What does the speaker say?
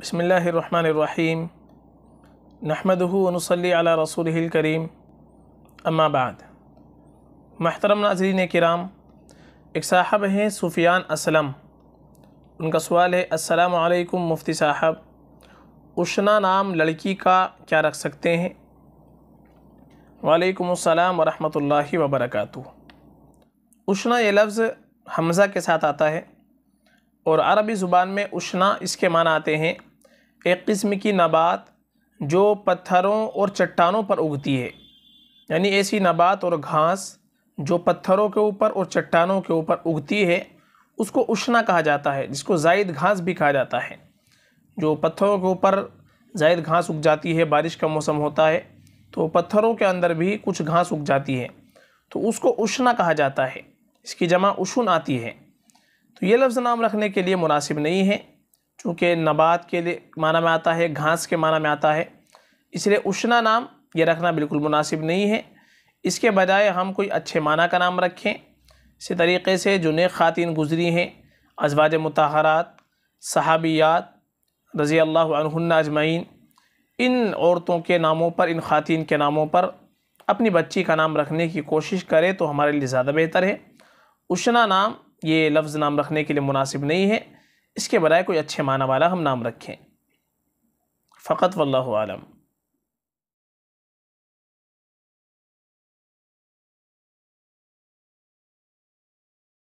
बसमीम नहमदनसली अला रसूल करीम अम्माबाद महतरम नाजरीन कराम एक साहब हैं सूफियान असलम उनका सवाल है असलकम मुफ्ती साहब उशना नाम लड़की का क्या रख सकते हैं वालेकुम अस्सलाम वरहमतुल्लाहि वबरकातु उशना ये लफ्ज़ हमज़ा के साथ आता है और अरबी ज़ुबान में उशना इसके माना आते हैं एक किस्म की नबात जो पत्थरों और चट्टानों पर उगती है यानी ऐसी नबात और घास जो पत्थरों के ऊपर और चट्टानों के ऊपर उगती है उसको उष्णा कहा जाता है जिसको जायद घास भी कहा जाता है जो पत्थरों के ऊपर जायद घास उग जाती है बारिश का मौसम होता है तो पत्थरों के अंदर भी कुछ घास उग जाती है तो उसको उष्णा कहा जाता है इसकी जमा उशुन आती है तो ये लफ्ज़ नाम रखने के लिए मुनासिब नहीं है चूँकि नबात के लिए माना में आता है घास के माना में आता है इसलिए उष्णा नाम ये रखना बिल्कुल मुनासिब नहीं है इसके बजाय हम कोई अच्छे माना का नाम रखें इसी तरीके से जो नेक ख़ातिन गुजरी हैं अजवाज मतहरात सहाबियात रज़ी अल्लाह अजमैन इन औरतों के नामों पर इन ख़ातिन के नामों पर अपनी बच्ची का नाम रखने की कोशिश करें तो हमारे लिए ज़्यादा बेहतर है उष्णा नाम ये लफ्ज़ नाम रखने के लिए मुनासिब नहीं है इसके बराए कोई अच्छे माना वाला हम नाम रखें फ़कत वल्लम